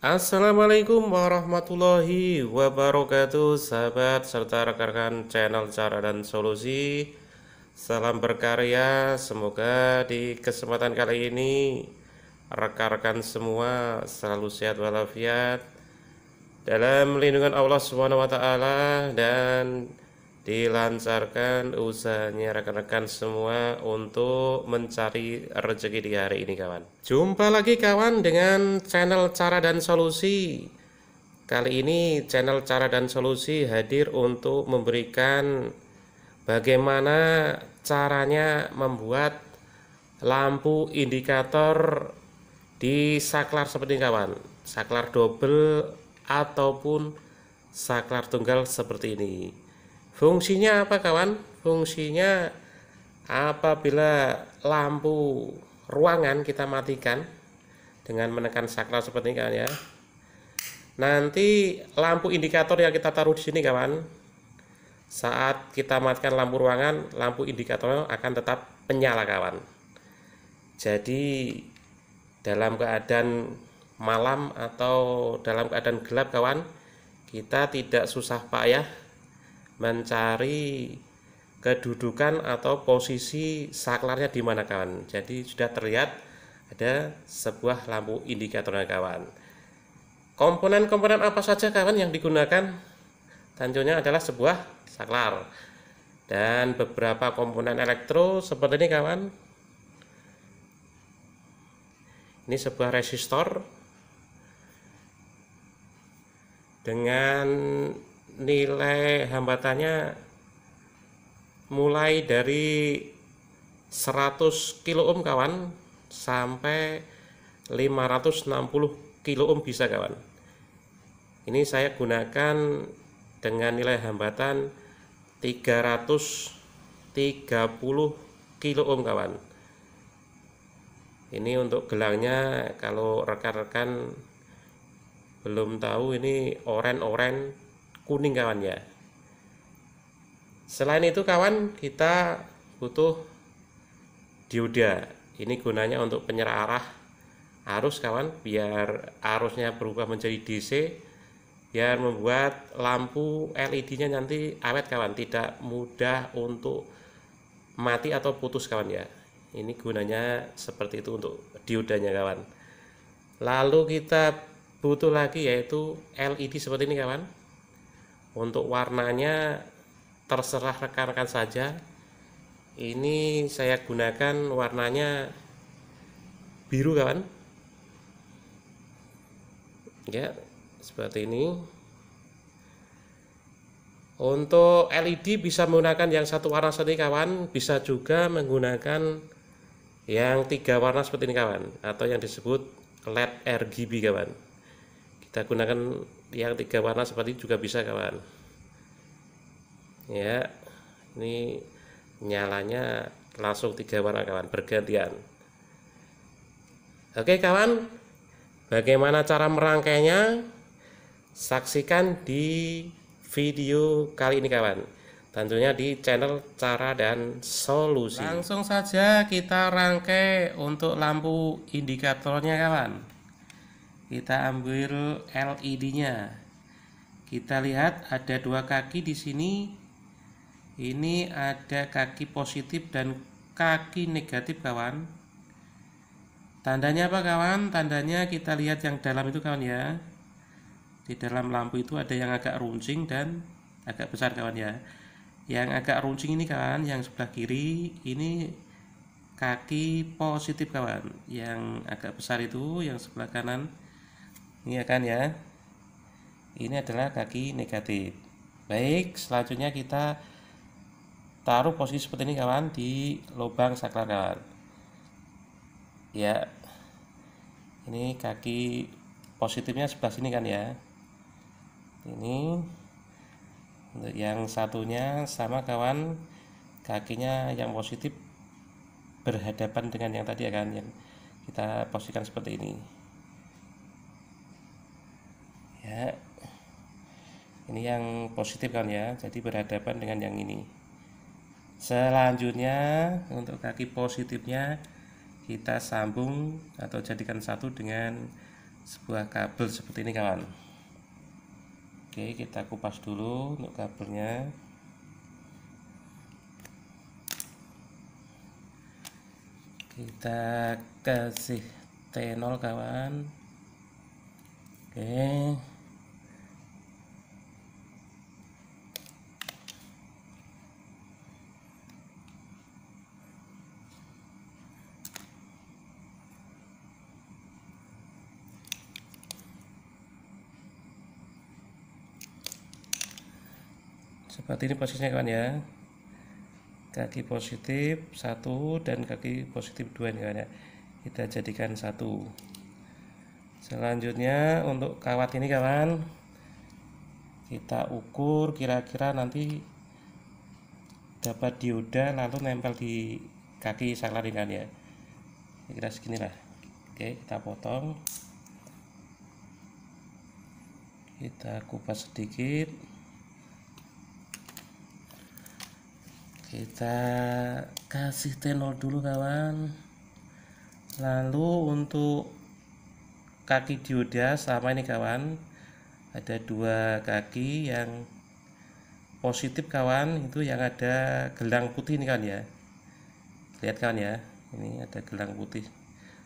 Assalamualaikum warahmatullahi wabarakatuh Sahabat serta rekan-rekan channel cara dan solusi Salam berkarya Semoga di kesempatan kali ini Rekan-rekan semua selalu sehat walafiat Dalam lindungan Allah SWT Dan dilancarkan usahanya rekan-rekan semua untuk mencari rezeki di hari ini kawan. Jumpa lagi kawan dengan channel Cara dan Solusi. Kali ini channel Cara dan Solusi hadir untuk memberikan bagaimana caranya membuat lampu indikator di saklar seperti ini, kawan. Saklar double ataupun saklar tunggal seperti ini. Fungsinya apa kawan? Fungsinya apabila lampu ruangan kita matikan dengan menekan saklar seperti ini kawan ya. Nanti lampu indikator yang kita taruh di sini kawan. Saat kita matikan lampu ruangan, lampu indikatornya akan tetap menyala kawan. Jadi dalam keadaan malam atau dalam keadaan gelap kawan, kita tidak susah payah mencari kedudukan atau posisi saklarnya di mana kawan. Jadi sudah terlihat ada sebuah lampu indikator kawan. Komponen-komponen apa saja kawan yang digunakan? Tentunya adalah sebuah saklar dan beberapa komponen elektro seperti ini kawan. Ini sebuah resistor dengan nilai hambatannya mulai dari 100 kilo ohm kawan sampai 560 kilo ohm bisa kawan ini saya gunakan dengan nilai hambatan 330 kilo ohm kawan ini untuk gelangnya kalau rekan-rekan belum tahu ini oren-oren kuning kawan ya selain itu kawan kita butuh dioda ini gunanya untuk penyerah arah arus kawan biar arusnya berubah menjadi DC biar membuat lampu LED-nya nanti awet kawan tidak mudah untuk mati atau putus kawan ya ini gunanya seperti itu untuk diodanya kawan lalu kita butuh lagi yaitu LED seperti ini kawan untuk warnanya terserah rekan-rekan saja ini saya gunakan warnanya biru kawan ya seperti ini untuk LED bisa menggunakan yang satu warna seperti kawan bisa juga menggunakan yang tiga warna seperti ini kawan atau yang disebut LED RGB kawan kita gunakan yang tiga warna seperti juga bisa kawan ya ini nyalanya langsung tiga warna kawan bergantian oke kawan bagaimana cara merangkainya saksikan di video kali ini kawan tentunya di channel cara dan solusi langsung saja kita rangkai untuk lampu indikatornya kawan kita ambil LED-nya kita lihat ada dua kaki di sini ini ada kaki positif dan kaki negatif kawan tandanya apa kawan tandanya kita lihat yang dalam itu kawan ya di dalam lampu itu ada yang agak runcing dan agak besar kawan ya yang agak runcing ini kawan yang sebelah kiri ini kaki positif kawan yang agak besar itu yang sebelah kanan ini iya kan ya. Ini adalah kaki negatif. Baik, selanjutnya kita taruh posisi seperti ini kawan di lubang saklar kawan. Ya. Ini kaki positifnya sebelah sini kan ya. Ini untuk yang satunya sama kawan kakinya yang positif berhadapan dengan yang tadi ya kan yang kita posisikan seperti ini ya ini yang positif kan ya jadi berhadapan dengan yang ini selanjutnya untuk kaki positifnya kita sambung atau jadikan satu dengan sebuah kabel seperti ini kawan oke kita kupas dulu untuk kabelnya kita kasih tenol kawan oke seperti ini posisinya kawan ya kaki positif satu dan kaki positif dua ini kawan ya kita jadikan satu selanjutnya untuk kawat ini kawan kita ukur kira-kira nanti dapat dioda lalu nempel di kaki saklar ini kan ya kira segini lah oke kita potong kita kupas sedikit kita kasih tenor dulu kawan lalu untuk kaki dioda sama ini kawan ada dua kaki yang positif kawan itu yang ada gelang putih ini kan ya lihat kawan ya ini ada gelang putih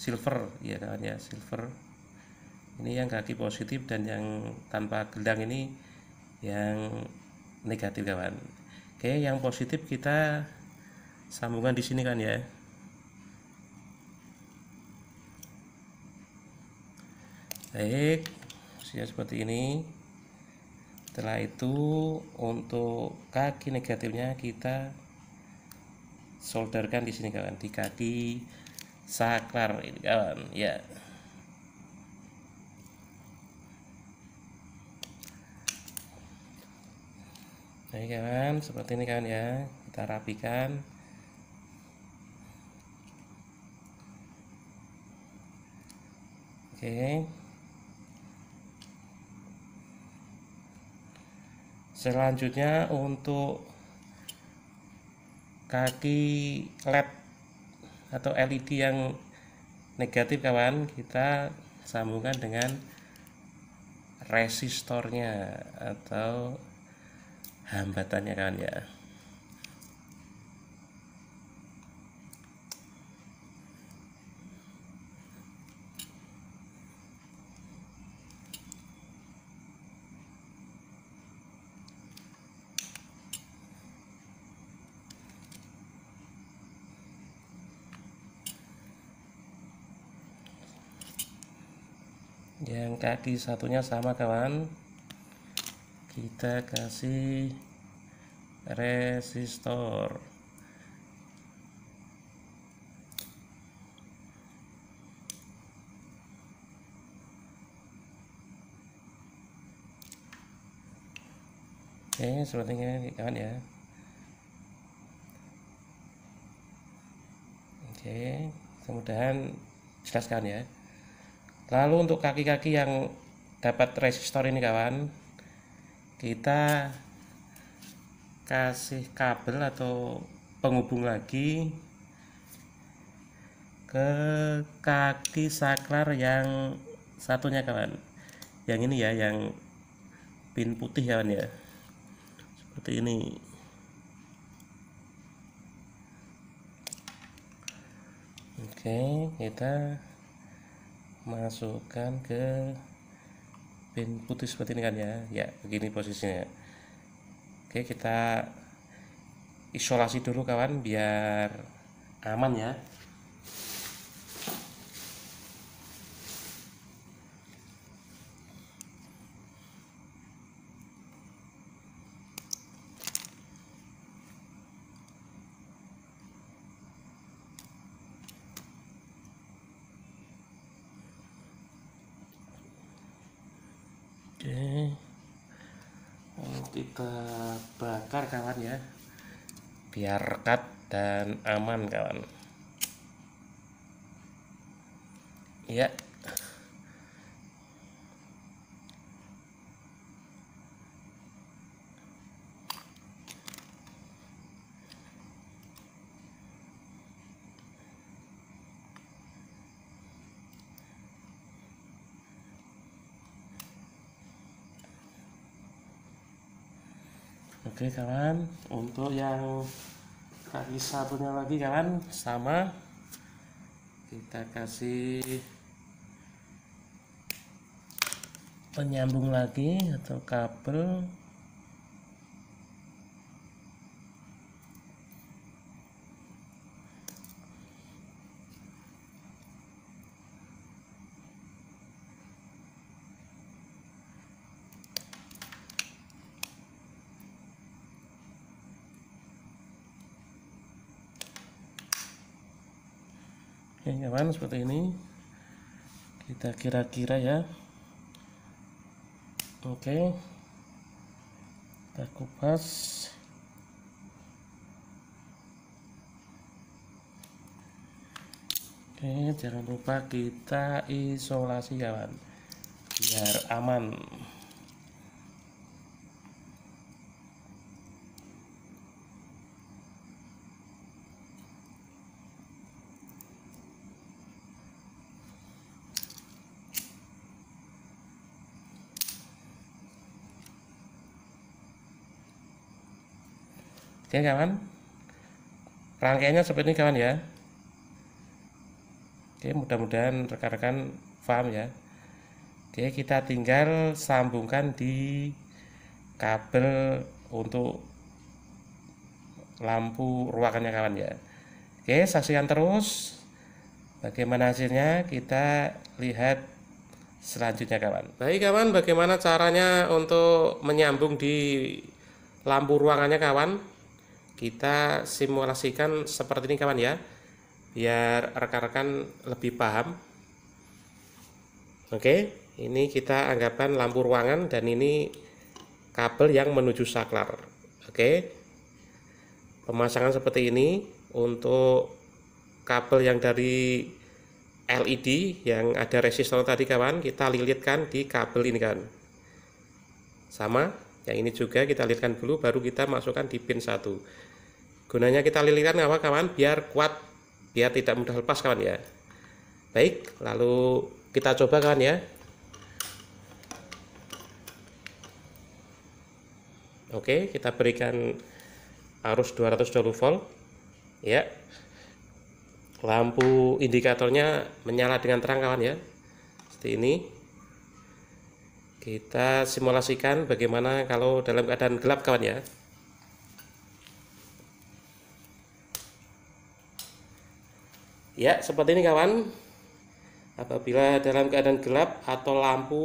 silver ya kawan ya silver ini yang kaki positif dan yang tanpa gelang ini yang negatif kawan oke yang positif kita sambungan di sini kan ya baik posisinya seperti ini setelah itu untuk kaki negatifnya kita solderkan di sini kawan di kaki saklar ini kawan ya ini kawan seperti ini kawan ya kita rapikan oke selanjutnya untuk kaki led atau LED yang negatif kawan kita sambungkan dengan resistornya atau hambatannya kan ya yang kaki satunya sama kawan kita kasih resistor oke sepertinya kawan ya oke okay, mudahan jelaskan ya lalu untuk kaki-kaki yang dapat resistor ini kawan kita kasih kabel atau penghubung lagi ke kaki saklar yang satunya kawan yang ini ya yang pin putih kawan ya seperti ini oke kita masukkan ke pin putih seperti ini kan ya ya begini posisinya oke kita isolasi dulu kawan biar aman ya oke lalu kita bakar kawan ya biar rekat dan aman kawan ya oke kawan untuk yang kaki sabunnya lagi kawan sama kita kasih penyambung lagi atau kabel teman-teman seperti ini kita kira-kira ya oke okay. kita kupas oke jangan lupa kita isolasi kawan ya, biar aman oke kawan rangkaiannya seperti ini kawan ya oke mudah-mudahan rekan-rekan paham ya oke kita tinggal sambungkan di kabel untuk lampu ruangannya kawan ya oke saksikan terus bagaimana hasilnya kita lihat selanjutnya kawan baik kawan bagaimana caranya untuk menyambung di lampu ruangannya kawan kita simulasikan seperti ini kawan ya biar rekan-rekan lebih paham oke ini kita anggapan lampu ruangan dan ini kabel yang menuju saklar oke pemasangan seperti ini untuk kabel yang dari LED yang ada resistor tadi kawan kita lilitkan di kabel ini kan sama yang ini juga kita lilitkan dulu baru kita masukkan di pin 1 gunanya kita lilitkan apa kawan biar kuat biar tidak mudah lepas kawan ya baik lalu kita coba kawan ya Oke, kita berikan arus 220 volt. Ya. Lampu indikatornya menyala dengan terang kawan ya. Seperti ini. Kita simulasikan bagaimana kalau dalam keadaan gelap kawan ya. Ya, seperti ini kawan. Apabila dalam keadaan gelap atau lampu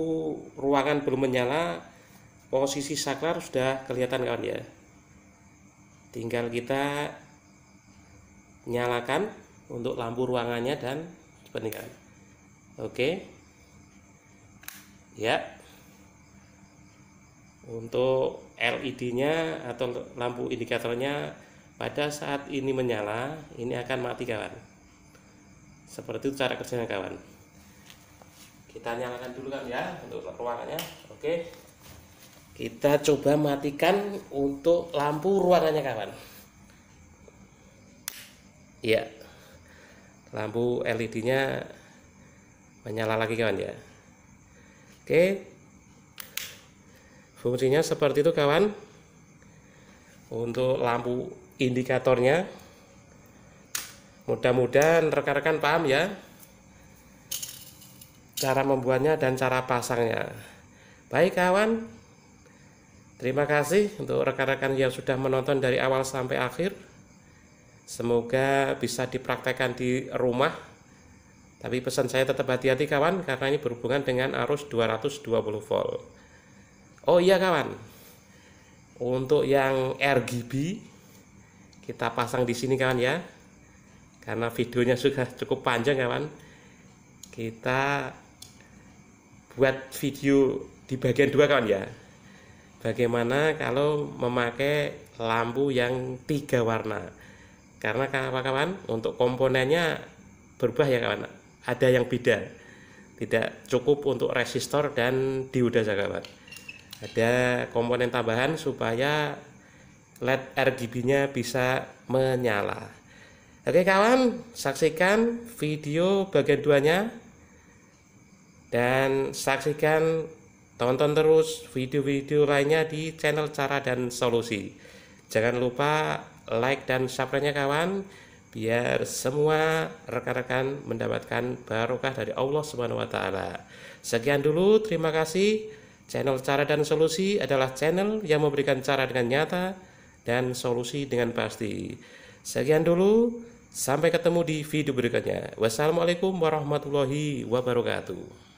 ruangan belum menyala, posisi saklar sudah kelihatan kawan ya. Tinggal kita nyalakan untuk lampu ruangannya dan seperti ini kawan. Oke. Ya, untuk LED-nya atau lampu indikatornya pada saat ini menyala ini akan mati kawan seperti itu cara kerjanya kawan kita nyalakan dulu kan ya untuk ruangannya oke kita coba matikan untuk lampu ruangannya kawan ya lampu LED nya menyala lagi kawan ya oke fungsinya seperti itu kawan untuk lampu indikatornya mudah-mudahan rekan-rekan paham ya cara membuatnya dan cara pasangnya baik kawan terima kasih untuk rekan-rekan yang sudah menonton dari awal sampai akhir semoga bisa dipraktekkan di rumah tapi pesan saya tetap hati-hati kawan karena ini berhubungan dengan arus 220 volt oh iya kawan untuk yang RGB kita pasang di sini kawan ya karena videonya sudah cukup panjang kawan kita buat video di bagian dua kawan ya bagaimana kalau memakai lampu yang tiga warna karena kawan-kawan untuk komponennya berubah ya kawan ada yang beda tidak cukup untuk resistor dan dioda saja kawan ada komponen tambahan supaya LED RGB-nya bisa menyala. Oke kawan, saksikan video bagian duanya dan saksikan tonton terus video-video lainnya di channel Cara dan Solusi. Jangan lupa like dan subscribe-nya kawan biar semua rekan-rekan mendapatkan barokah dari Allah Subhanahu wa taala. Sekian dulu, terima kasih. Channel Cara dan Solusi adalah channel yang memberikan cara dengan nyata dan solusi dengan pasti. Sekian dulu, sampai ketemu di video berikutnya. Wassalamualaikum warahmatullahi wabarakatuh.